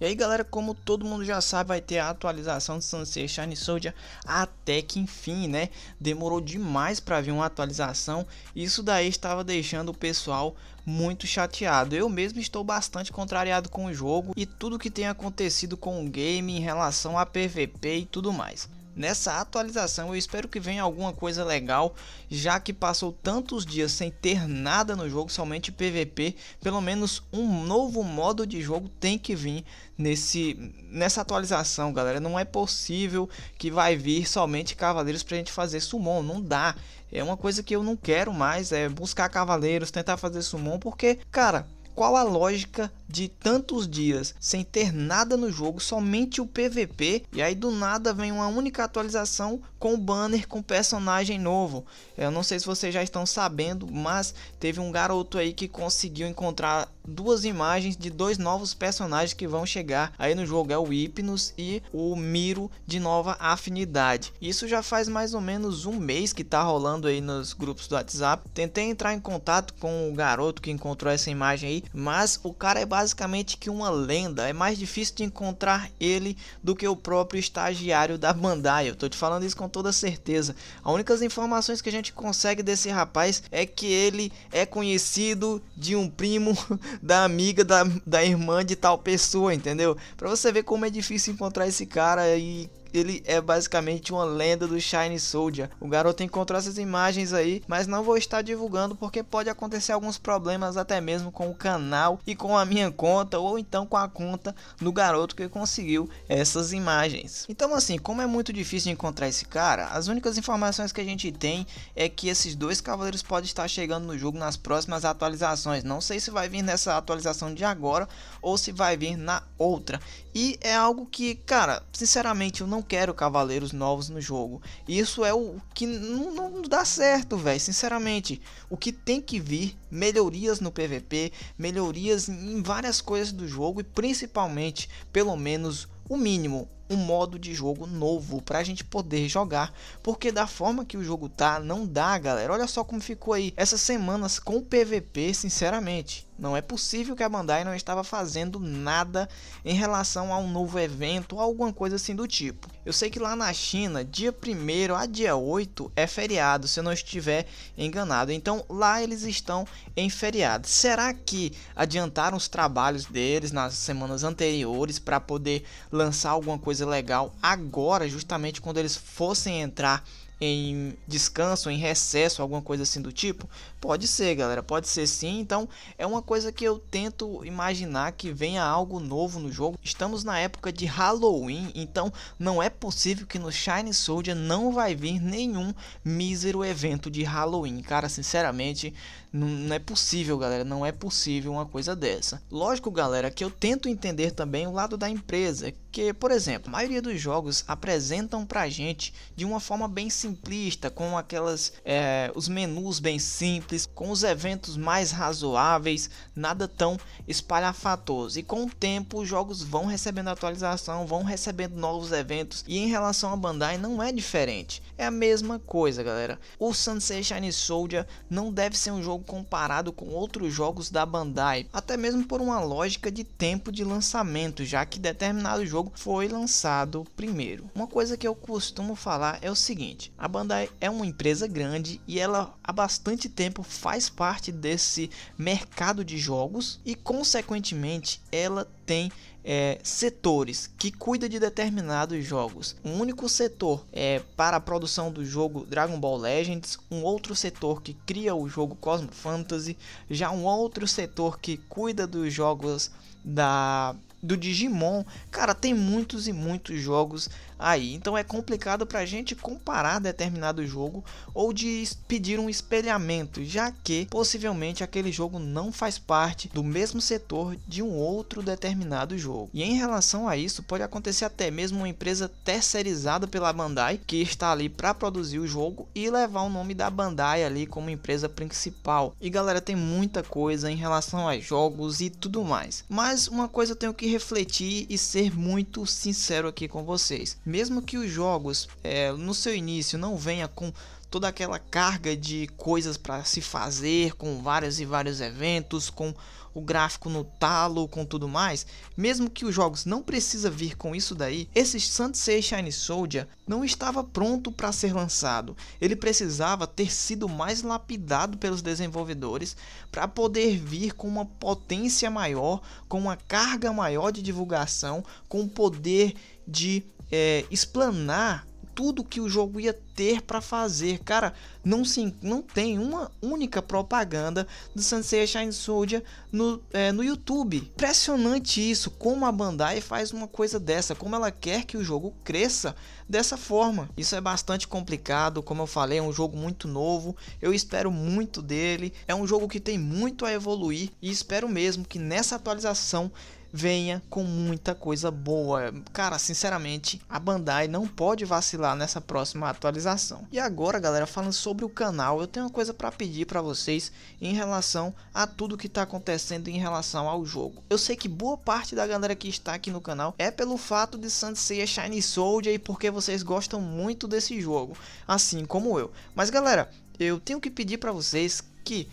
E aí galera, como todo mundo já sabe, vai ter a atualização de Sunset Shine Soldier até que enfim, né? Demorou demais para vir uma atualização, isso daí estava deixando o pessoal muito chateado. Eu mesmo estou bastante contrariado com o jogo e tudo que tem acontecido com o game em relação a PVP e tudo mais. Nessa atualização eu espero que venha alguma coisa legal, já que passou tantos dias sem ter nada no jogo, somente PVP, pelo menos um novo modo de jogo tem que vir nesse nessa atualização, galera. Não é possível que vai vir somente cavaleiros pra gente fazer summon, não dá. É uma coisa que eu não quero mais, é buscar cavaleiros, tentar fazer summon, porque, cara, qual a lógica de tantos dias sem ter nada no jogo, somente o PVP, e aí do nada vem uma única atualização com banner com personagem novo? Eu não sei se vocês já estão sabendo, mas teve um garoto aí que conseguiu encontrar duas imagens de dois novos personagens que vão chegar aí no jogo, é o Hypnos e o Miro de nova afinidade. Isso já faz mais ou menos um mês que tá rolando aí nos grupos do WhatsApp. Tentei entrar em contato com o garoto que encontrou essa imagem aí, mas o cara é basicamente que uma lenda, é mais difícil de encontrar ele do que o próprio estagiário da Bandai. Eu tô te falando isso com toda certeza. A únicas informações que a gente consegue desse rapaz é que ele é conhecido de um primo da amiga da, da irmã de tal pessoa, entendeu? Pra você ver como é difícil encontrar esse cara e ele é basicamente uma lenda do Shine Soldier. O garoto encontrou essas imagens aí, mas não vou estar divulgando porque pode acontecer alguns problemas até mesmo com o canal e com a minha conta ou então com a conta do garoto que conseguiu essas imagens. Então assim, como é muito difícil encontrar esse cara, as únicas informações que a gente tem é que esses dois cavaleiros podem estar chegando no jogo nas próximas atualizações. Não sei se vai vir nessa atualização de agora ou se vai vir na outra. E é algo que, cara, sinceramente eu não não quero cavaleiros novos no jogo. Isso é o que não, não dá certo, velho. Sinceramente, o que tem que vir melhorias no PVP, melhorias em várias coisas do jogo e principalmente, pelo menos o mínimo, um modo de jogo novo para a gente poder jogar, porque da forma que o jogo tá, não dá, galera. Olha só como ficou aí essas semanas com o PVP, sinceramente. Não é possível que a Bandai não estava fazendo nada em relação a um novo evento ou alguma coisa assim do tipo. Eu sei que lá na China, dia 1 a dia 8 é feriado, se eu não estiver enganado. Então lá eles estão em feriado. Será que adiantaram os trabalhos deles nas semanas anteriores para poder lançar alguma coisa legal agora, justamente quando eles fossem entrar em descanso, em recesso, alguma coisa assim do tipo? Pode ser, galera, pode ser sim. Então, é uma coisa que eu tento imaginar que venha algo novo no jogo. Estamos na época de Halloween, então não é possível que no Shine Soldier não vai vir nenhum mísero evento de Halloween. Cara, sinceramente, não é possível, galera, não é possível uma coisa dessa. Lógico, galera, que eu tento entender também o lado da empresa, que, por exemplo, a maioria dos jogos apresentam pra gente de uma forma bem simplista, com aquelas é, os menus bem simples simples, com os eventos mais razoáveis, nada tão espalhafatoso. E com o tempo, os jogos vão recebendo atualização, vão recebendo novos eventos. E em relação a Bandai, não é diferente. É a mesma coisa, galera. O Sunset Shine Soldier não deve ser um jogo comparado com outros jogos da Bandai, até mesmo por uma lógica de tempo de lançamento, já que determinado jogo foi lançado primeiro. Uma coisa que eu costumo falar é o seguinte: a Bandai é uma empresa grande e ela há bastante tempo tempo faz parte desse mercado de jogos e, consequentemente, ela tem é, setores que cuida de determinados jogos. Um único setor é para a produção do jogo Dragon Ball Legends, um outro setor que cria o jogo Cosmo Fantasy, já um outro setor que cuida dos jogos da do Digimon. Cara, tem muitos e muitos jogos aí. Então é complicado pra gente comparar determinado jogo ou de pedir um espelhamento, já que possivelmente aquele jogo não faz parte do mesmo setor de um outro determinado jogo. E em relação a isso, pode acontecer até mesmo uma empresa terceirizada pela Bandai que está ali para produzir o jogo e levar o nome da Bandai ali como empresa principal. E galera, tem muita coisa em relação a jogos e tudo mais. Mas uma coisa eu tenho que refletir e ser muito sincero aqui com vocês. Mesmo que os jogos é, no seu início não venha com toda aquela carga de coisas para se fazer, com vários e vários eventos, com o gráfico no talo, com tudo mais, mesmo que os jogos não precisa vir com isso daí, esse Sunset Shine Soldier não estava pronto para ser lançado. Ele precisava ter sido mais lapidado pelos desenvolvedores para poder vir com uma potência maior, com uma carga maior de divulgação, com poder de é, explanar tudo que o jogo ia ter para fazer. Cara, não, se, não tem uma única propaganda do Sensei Shine Soldier no, é, no YouTube. Impressionante isso, como a Bandai faz uma coisa dessa, como ela quer que o jogo cresça dessa forma. Isso é bastante complicado, como eu falei, é um jogo muito novo, eu espero muito dele, é um jogo que tem muito a evoluir e espero mesmo que nessa atualização venha com muita coisa boa. Cara, sinceramente, a Bandai não pode vacilar nessa próxima atualização. E agora, galera, falando sobre o canal, eu tenho uma coisa para pedir para vocês em relação a tudo que tá acontecendo em relação ao jogo. Eu sei que boa parte da galera que está aqui no canal é pelo fato de Sansei Shiny Soldier e porque vocês gostam muito desse jogo, assim como eu. Mas galera, eu tenho que pedir para vocês que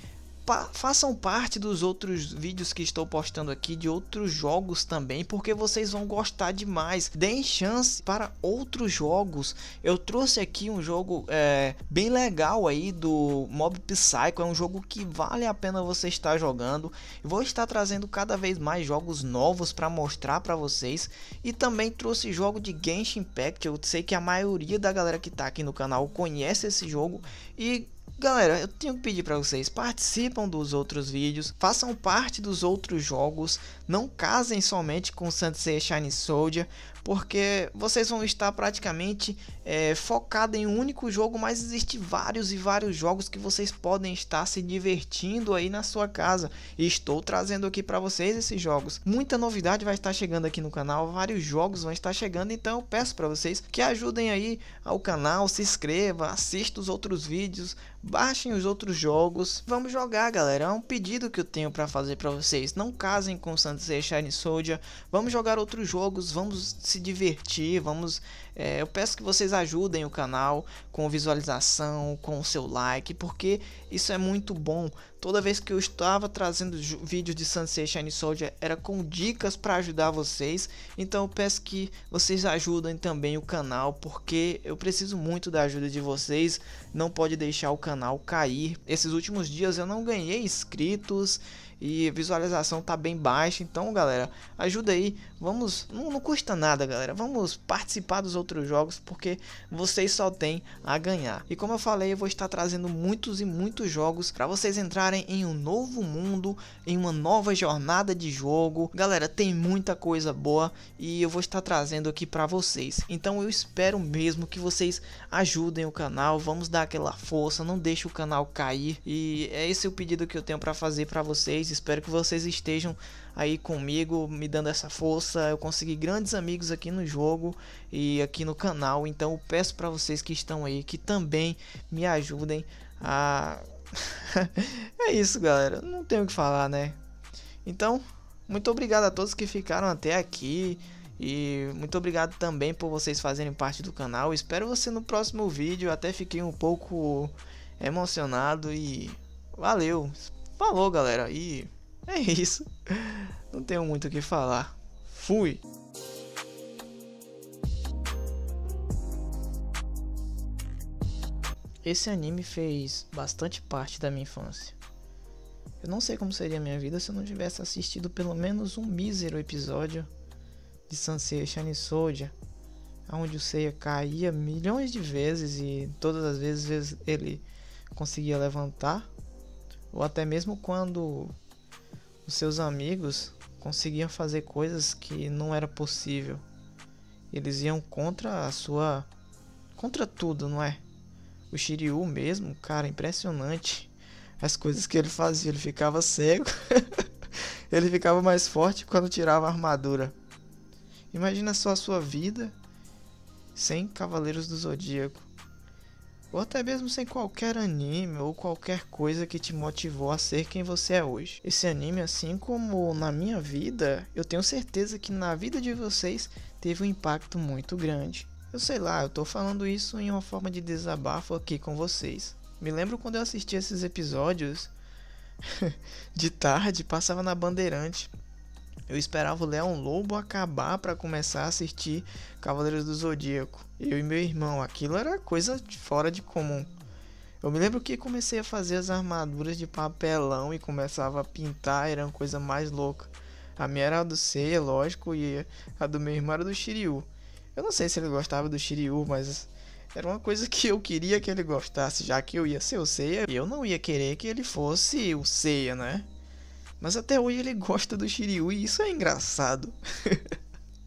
pa façam parte dos outros vídeos que estou postando aqui de outros jogos também, porque vocês vão gostar demais. Deem chance para outros jogos. Eu trouxe aqui um jogo é, bem legal aí do Mob Psycho, é um jogo que vale a pena você estar jogando. Vou estar trazendo cada vez mais jogos novos para mostrar para vocês e também trouxe jogo de Genshin Impact. Eu sei que a maioria da galera que está aqui no canal conhece esse jogo e Galera, eu tenho que pedir para vocês, participam dos outros vídeos, façam parte dos outros jogos, não casem somente com Sansei Shine Soldier, porque vocês vão estar praticamente é, focado em um único jogo, mas existem vários e vários jogos que vocês podem estar se divertindo aí na sua casa. E estou trazendo aqui para vocês esses jogos. Muita novidade vai estar chegando aqui no canal, vários jogos vão estar chegando, então eu peço para vocês que ajudem aí ao canal, se inscreva, assista os outros vídeos, baixem os outros jogos. Vamos jogar, galera. É um pedido que eu tenho para fazer para vocês. Não casem com e Shine Soldier. Vamos jogar outros jogos, vamos se se divertir, vamos. É, eu peço que vocês ajudem o canal com visualização, com o seu like, porque isso é muito bom. Toda vez que eu estava trazendo vídeos de Sunset Shine Soldier era com dicas para ajudar vocês. Então eu peço que vocês ajudem também o canal, porque eu preciso muito da ajuda de vocês. Não pode deixar o canal cair. Esses últimos dias eu não ganhei inscritos e visualização tá bem baixa. Então, galera, ajuda aí. Vamos, não, não, custa nada, galera. Vamos participar dos outros jogos porque vocês só têm a ganhar. E como eu falei, eu vou estar trazendo muitos e muitos jogos para vocês entrarem em um novo mundo, em uma nova jornada de jogo. Galera, tem muita coisa boa e eu vou estar trazendo aqui para vocês. Então, eu espero mesmo que vocês ajudem o canal. Vamos dar aquela força, não deixe o canal cair. E é esse o pedido que eu tenho para fazer para vocês vocês. Espero que vocês estejam aí comigo, me dando essa força. Eu consegui grandes amigos aqui no jogo e aqui no canal. Então eu peço para vocês que estão aí que também me ajudem a. é isso, galera. Não tenho o que falar, né? Então, muito obrigado a todos que ficaram até aqui. E muito obrigado também por vocês fazerem parte do canal. Espero você no próximo vídeo. Até fiquei um pouco emocionado e valeu. Falou, galera. E é isso. Não tenho muito o que falar. Fui! Esse anime fez bastante parte da minha infância. Eu não sei como seria a minha vida se eu não tivesse assistido pelo menos um mísero episódio de Sansei Shani Soldier, onde o Seiya caía milhões de vezes e todas as vezes ele conseguia levantar ou até mesmo quando os seus amigos conseguiam fazer coisas que não era possível. Eles iam contra a sua contra tudo, não é? O Shiryu mesmo, cara, impressionante. As coisas que ele fazia, ele ficava cego. ele ficava mais forte quando tirava a armadura. Imagina só a sua vida sem Cavaleiros do Zodíaco ou até mesmo sem qualquer anime ou qualquer coisa que te motivou a ser quem você é hoje. Esse anime, assim como na minha vida, eu tenho certeza que na vida de vocês teve um impacto muito grande. Eu sei lá, eu tô falando isso em uma forma de desabafo aqui com vocês. Me lembro quando eu assisti esses episódios de tarde, passava na Bandeirante. Eu esperava o Leão Lobo acabar para começar a assistir Cavaleiros do Zodíaco. Eu e meu irmão, aquilo era coisa fora de comum. Eu me lembro que comecei a fazer as armaduras de papelão e começava a pintar, era uma coisa mais louca. A minha era a do Seiya, é lógico, e a do meu irmão era do Shiryu. Eu não sei se ele gostava do Shiryu, mas era uma coisa que eu queria que ele gostasse, já que eu ia ser o Seiya, e eu não ia querer que ele fosse o Seiya, né? Mas até hoje ele gosta do Shiryu e isso é engraçado.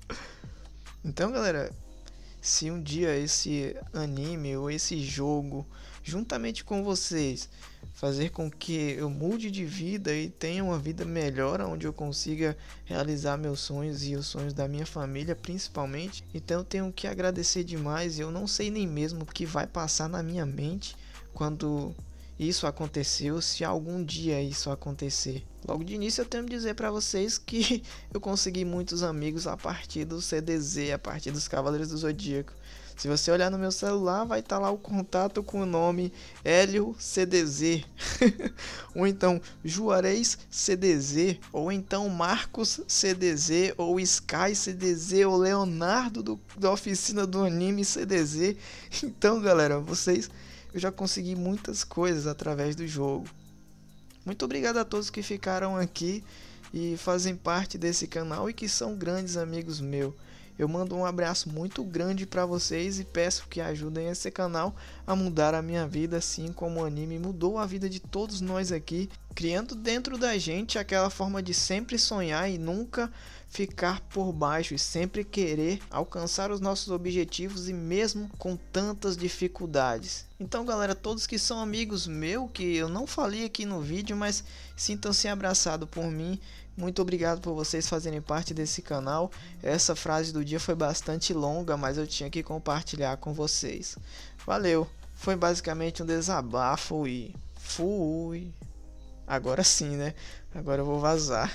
então, galera, se um dia esse anime ou esse jogo, juntamente com vocês, fazer com que eu mude de vida e tenha uma vida melhor, onde eu consiga realizar meus sonhos e os sonhos da minha família, principalmente. Então eu tenho que agradecer demais. Eu não sei nem mesmo o que vai passar na minha mente quando isso aconteceu, se algum dia isso acontecer. Logo de início eu tenho que dizer para vocês que eu consegui muitos amigos a partir do CDZ, a partir dos Cavaleiros do Zodíaco. Se você olhar no meu celular, vai estar tá lá o contato com o nome Hélio CDZ, ou então Juarez CDZ, ou então Marcos CDZ, ou Sky CDZ, ou Leonardo do, da oficina do anime CDZ. Então, galera, vocês eu já consegui muitas coisas através do jogo. Muito obrigado a todos que ficaram aqui e fazem parte desse canal e que são grandes amigos meus. Eu mando um abraço muito grande para vocês e peço que ajudem esse canal a mudar a minha vida, assim como o anime mudou a vida de todos nós aqui, criando dentro da gente aquela forma de sempre sonhar e nunca ficar por baixo e sempre querer alcançar os nossos objetivos e mesmo com tantas dificuldades. Então, galera, todos que são amigos meu que eu não falei aqui no vídeo, mas sintam-se abraçados por mim muito obrigado por vocês fazerem parte desse canal. Essa frase do dia foi bastante longa, mas eu tinha que compartilhar com vocês. Valeu. Foi basicamente um desabafo e fui. Agora sim, né? Agora eu vou vazar.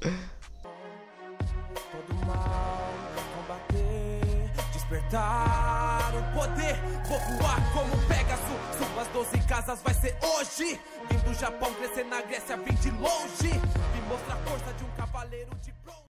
Todo mal combater, despertar o poder, vou voar como um Pegasus. Suas doze casas vai ser hoje. Vim do Japão, crescer na Grécia, vim de longe. Mostra a força de um cavaleiro de